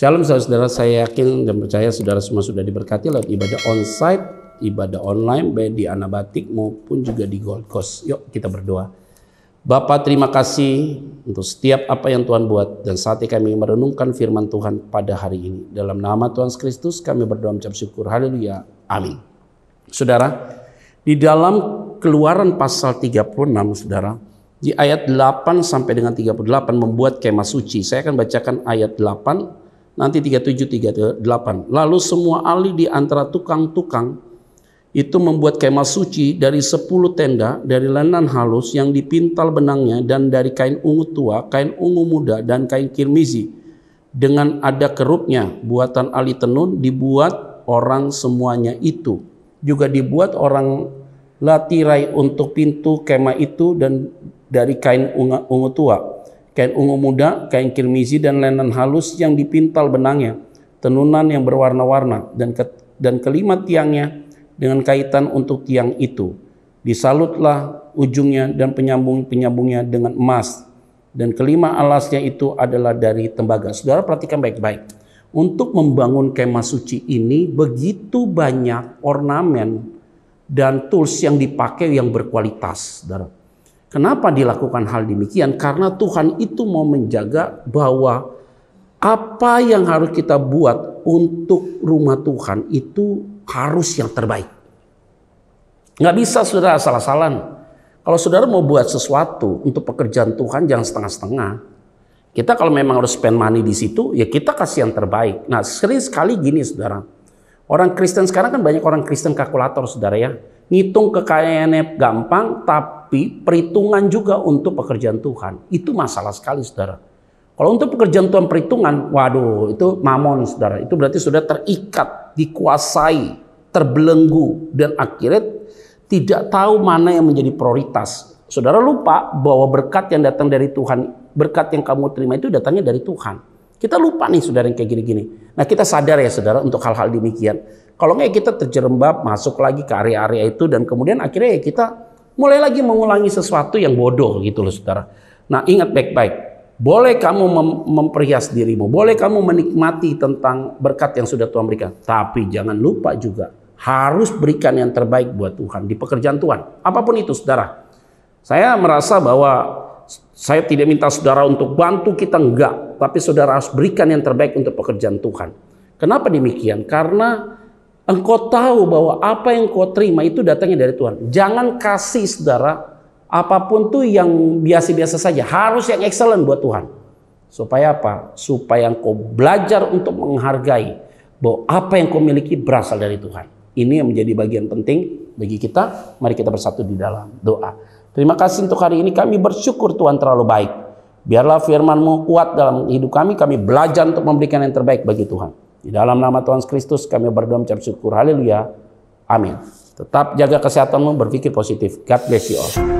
Shalom saudara-saudara, saya yakin dan percaya saudara semua sudah diberkati lewat ibadah onsite, ibadah online, baik di Anabatik maupun juga di Gold Coast. Yuk kita berdoa. Bapak terima kasih untuk setiap apa yang Tuhan buat dan saat ini kami merenungkan firman Tuhan pada hari ini. Dalam nama Tuhan Kristus kami berdoa mencap syukur. Haleluya. Amin. Saudara, di dalam keluaran pasal 36 saudara, di ayat 8 sampai dengan 38 membuat kemah suci. Saya akan bacakan ayat 8 nanti 37, 38. Lalu semua ahli di antara tukang-tukang itu membuat kemah suci dari 10 tenda dari lenan halus yang dipintal benangnya dan dari kain ungu tua, kain ungu muda dan kain kirmizi dengan ada kerupnya buatan ahli tenun dibuat orang semuanya itu juga dibuat orang latirai untuk pintu kemah itu dan dari kain ungu tua kain ungu muda, kain kirmizi dan lenan halus yang dipintal benangnya, tenunan yang berwarna-warna dan ke, dan kelima tiangnya dengan kaitan untuk tiang itu. Disalutlah ujungnya dan penyambung-penyambungnya dengan emas dan kelima alasnya itu adalah dari tembaga. Saudara perhatikan baik-baik. Untuk membangun kemah suci ini begitu banyak ornamen dan tools yang dipakai yang berkualitas, Saudara. Kenapa dilakukan hal demikian? Karena Tuhan itu mau menjaga bahwa apa yang harus kita buat untuk rumah Tuhan itu harus yang terbaik. Nggak bisa saudara salah-salan. Kalau saudara mau buat sesuatu untuk pekerjaan Tuhan jangan setengah-setengah. Kita kalau memang harus spend money di situ, ya kita kasih yang terbaik. Nah sering sekali gini saudara. Orang Kristen sekarang kan banyak orang Kristen kalkulator saudara ya ngitung kekayaannya gampang, tapi perhitungan juga untuk pekerjaan Tuhan. Itu masalah sekali, saudara. Kalau untuk pekerjaan Tuhan perhitungan, waduh, itu mamon, saudara. Itu berarti sudah terikat, dikuasai, terbelenggu, dan akhirnya tidak tahu mana yang menjadi prioritas. Saudara lupa bahwa berkat yang datang dari Tuhan, berkat yang kamu terima itu datangnya dari Tuhan. Kita lupa nih saudara yang kayak gini-gini. Nah kita sadar ya saudara untuk hal-hal demikian. Kalau nggak kita terjerembab masuk lagi ke area-area itu dan kemudian akhirnya ya kita mulai lagi mengulangi sesuatu yang bodoh gitu loh saudara. Nah ingat baik-baik. Boleh kamu mem memperhias dirimu, boleh kamu menikmati tentang berkat yang sudah Tuhan berikan, tapi jangan lupa juga harus berikan yang terbaik buat Tuhan di pekerjaan Tuhan. Apapun itu, saudara. Saya merasa bahwa saya tidak minta saudara untuk bantu kita enggak, tapi saudara harus berikan yang terbaik untuk pekerjaan Tuhan. Kenapa demikian? Karena engkau tahu bahwa apa yang kau terima itu datangnya dari Tuhan. Jangan kasih saudara apapun tuh yang biasa-biasa saja, harus yang excellent buat Tuhan. Supaya apa? Supaya engkau belajar untuk menghargai bahwa apa yang kau miliki berasal dari Tuhan. Ini yang menjadi bagian penting bagi kita. Mari kita bersatu di dalam doa. Terima kasih untuk hari ini kami bersyukur Tuhan terlalu baik. Biarlah firman-Mu kuat dalam hidup kami, kami belajar untuk memberikan yang terbaik bagi Tuhan. Di dalam nama Tuhan Kristus kami berdoa mencap syukur. Haleluya. Amin. Tetap jaga kesehatanmu, berpikir positif. God bless you all.